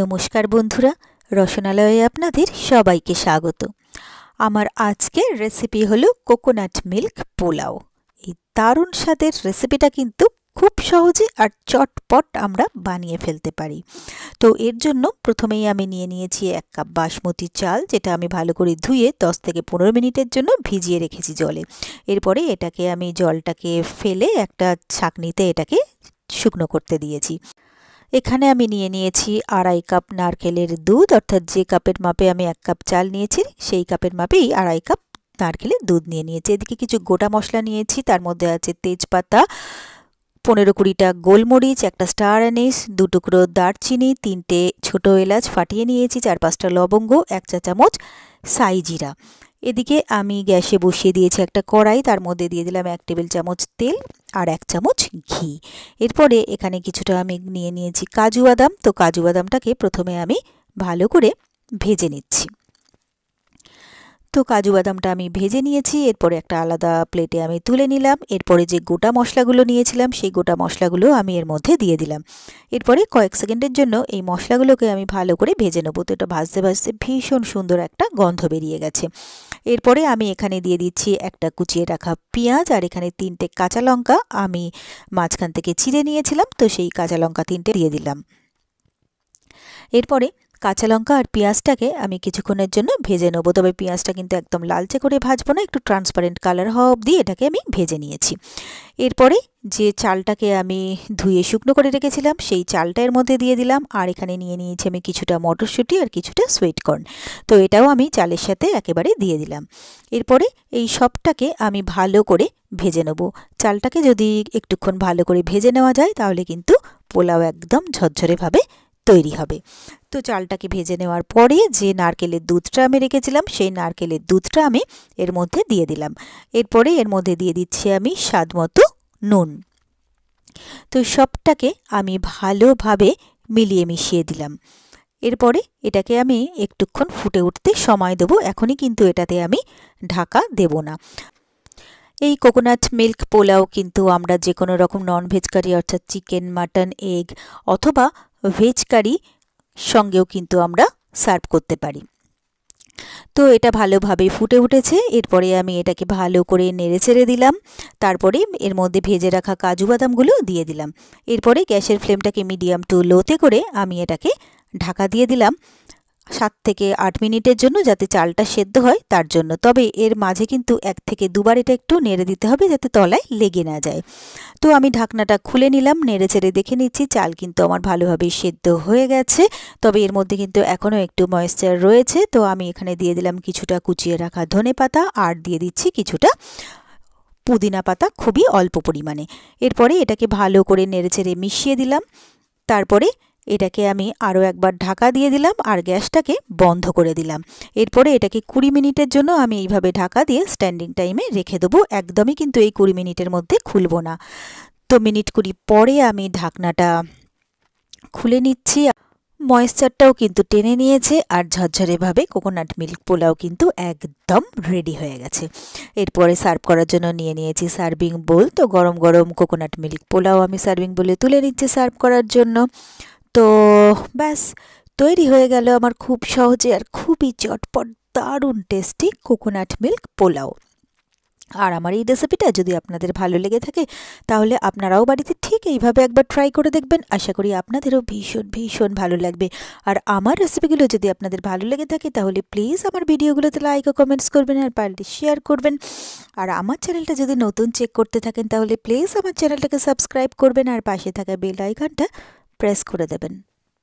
নমস্কার বন্ধুরা রসনালয়ে আপনাদের সবাইকে স্বাগত আমার আজকের রেসিপি হলো কোকোনাট মিল্ক পোলাও এই দারুণ স্বাদের রেসিপিটা কিন্তু খুব সহজে আর চটপট আমরা বানিয়ে ফেলতে পারি তো এর জন্য প্রথমেই আমি নিয়ে নিয়েছি এক কাপ বাসমতি চাল যেটা আমি ভালো করে ধুয়ে দশ থেকে পনেরো মিনিটের জন্য ভিজিয়ে রেখেছি জলে এরপরে এটাকে আমি জলটাকে ফেলে একটা ছাঁকনিতে এটাকে শুকনো করতে দিয়েছি এখানে আমি নিয়ে নিয়েছি আড়াই কাপ নারকেলের দুধ অর্থাৎ যে কাপের মাপে আমি এক কাপ চাল নিয়েছি সেই কাপের মাপেই আড়াই কাপ নারকেলের দুধ নিয়ে নিয়েছি এদিকে কিছু গোটা মশলা নিয়েছি তার মধ্যে আছে তেজপাতা পনেরো কুড়িটা গোলমরিচ একটা স্টার অ্যানিস দু টুকরো দারচিনি তিনটে ছোট এলাচ ফাটিয়ে নিয়েছি চার পাঁচটা লবঙ্গ এক চা চামচ সাইজিরা এদিকে আমি গ্যাসে বসিয়ে দিয়েছি একটা কড়াই তার মধ্যে দিয়ে দিলাম এক টেবিল চামচ তেল আর এক চামচ ঘি এরপরে এখানে কিছুটা আমি নিয়ে নিয়েছি কাজু বাদাম তো কাজু বাদামটাকে প্রথমে আমি ভালো করে ভেজে নিচ্ছি তো কাজু বাদামটা আমি ভেজে নিয়েছি এরপরে একটা আলাদা প্লেটে আমি তুলে নিলাম এরপরে যে গোটা মশলাগুলো নিয়েছিলাম সেই গোটা মশলাগুলো আমি এর মধ্যে দিয়ে দিলাম এরপরে কয়েক সেকেন্ডের জন্য এই মশলাগুলোকে আমি ভালো করে ভেজে নেবো তো এটা ভাজতে ভাজতে ভীষণ সুন্দর একটা গন্ধ বেরিয়ে গেছে এরপরে আমি এখানে দিয়ে দিচ্ছি একটা কুচিয়ে রাখা পেঁয়াজ আর এখানে তিনটে কাঁচা লঙ্কা আমি মাঝখান থেকে ছিঁড়ে নিয়েছিলাম তো সেই কাঁচা লঙ্কা তিনটে দিয়ে দিলাম এরপরে কাঁচা লঙ্কা আর পেঁয়াজটাকে আমি কিছুক্ষণের জন্য ভেজে নেবো তবে পেঁয়াজটা কিন্তু একদম লালচে করে ভাজবো না একটু ট্রান্সপারেন্ট কালার হওয়া অব্দি এটাকে আমি ভেজে নিয়েছি এরপরে যে চালটাকে আমি ধুয়ে শুকনো করে রেখেছিলাম সেই চালটা এর মধ্যে দিয়ে দিলাম আর এখানে নিয়ে নিয়েছি আমি কিছুটা মটরশুঁটি আর কিছুটা সুইটকর্ন তো এটাও আমি চালের সাথে একেবারে দিয়ে দিলাম এরপরে এই সবটাকে আমি ভালো করে ভেজে নেব চালটাকে যদি একটুক্ষণ ভালো করে ভেজে নেওয়া যায় তাহলে কিন্তু পোলাও একদম ঝরঝরেভাবে তৈরি হবে তো চালটাকে ভেজে নেওয়ার পরে যে নারকেলের দুধটা আমি রেখেছিলাম সেই নারকেলের দুধটা আমি এর মধ্যে দিয়ে দিলাম এরপরে এর মধ্যে দিয়ে দিচ্ছি আমি স্বাদ মতো নুন তো সবটাকে আমি ভালোভাবে মিলিয়ে মিশিয়ে দিলাম এরপরে এটাকে আমি একটুক্ষণ ফুটে উঠতে সময় দেবো এখনই কিন্তু এটাতে আমি ঢাকা দেব না এই কোকোনাট মিল্ক পোলাও কিন্তু আমরা যে কোনো রকম কারি অর্থাৎ চিকেন মাটন এগ অথবা ভেজ কারি সঙ্গেও কিন্তু আমরা সার্ভ করতে পারি তো এটা ভালোভাবে ফুটে উঠেছে এরপরে আমি এটাকে ভালো করে নেড়ে ছেড়ে দিলাম তারপরে এর মধ্যে ভেজে রাখা কাজু বাদামগুলো দিয়ে দিলাম এরপরে গ্যাসের ফ্লেমটাকে মিডিয়াম টু লোতে করে আমি এটাকে ঢাকা দিয়ে দিলাম সাত থেকে আট মিনিটের জন্য যাতে চালটা সেদ্ধ হয় তার জন্য তবে এর মাঝে কিন্তু এক থেকে দুবার এটা একটু নেড়ে দিতে হবে যাতে তলায় লেগে না যায় তো আমি ঢাকনাটা খুলে নিলাম নেড়ে চেড়ে দেখে নিচ্ছি চাল কিন্তু আমার ভালোভাবে সেদ্ধ হয়ে গেছে তবে এর মধ্যে কিন্তু এখনও একটু ময়েশ্চার রয়েছে তো আমি এখানে দিয়ে দিলাম কিছুটা কুচিয়ে রাখা ধনে পাতা আর দিয়ে দিচ্ছি কিছুটা পুদিনা পাতা খুবই অল্প পরিমাণে এরপরে এটাকে ভালো করে নেড়ে চেড়ে মিশিয়ে দিলাম তারপরে এটাকে আমি আরও একবার ঢাকা দিয়ে দিলাম আর গ্যাসটাকে বন্ধ করে দিলাম এরপরে এটাকে কুড়ি মিনিটের জন্য আমি এইভাবে ঢাকা দিয়ে স্ট্যান্ডিং টাইমে রেখে দেবো একদমই কিন্তু এই কুড়ি মিনিটের মধ্যে খুলবো না তো মিনিট কুড়ি পরে আমি ঢাকনাটা খুলে নিচ্ছি ময়েশ্চারটাও কিন্তু টেনে নিয়েছে আর ঝরঝরেভাবে কোকোনাট মিল্ক পোলাও কিন্তু একদম রেডি হয়ে গেছে এরপরে সার্ভ করার জন্য নিয়ে নিয়েছি সার্ভিং বোল তো গরম গরম কোকোনাট মিল্ক পোলাও আমি সার্ভিং বোলে তুলে নিচ্ছি সার্ভ করার জন্য তো ব্যাস তৈরি হয়ে গেল আমার খুব সহজে আর খুবই চটপট দারুণ টেস্টি কোকোনাট মিল্ক পোলাও আর আমার এই রেসিপিটা যদি আপনাদের ভালো লেগে থাকে তাহলে আপনারাও বাড়িতে ঠিক এইভাবে একবার ট্রাই করে দেখবেন আশা করি আপনাদেরও ভীষণ ভীষণ ভালো লাগবে আর আমার রেসিপিগুলো যদি আপনাদের ভালো লেগে থাকে তাহলে প্লিজ আমার ভিডিওগুলোতে লাইক ও কমেন্টস করবেন আর পারলে শেয়ার করবেন আর আমার চ্যানেলটা যদি নতুন চেক করতে থাকেন তাহলে প্লিজ আমার চ্যানেলটাকে সাবস্ক্রাইব করবেন আর পাশে থাকা বেল আইকনটা প্রেস করে দেবেন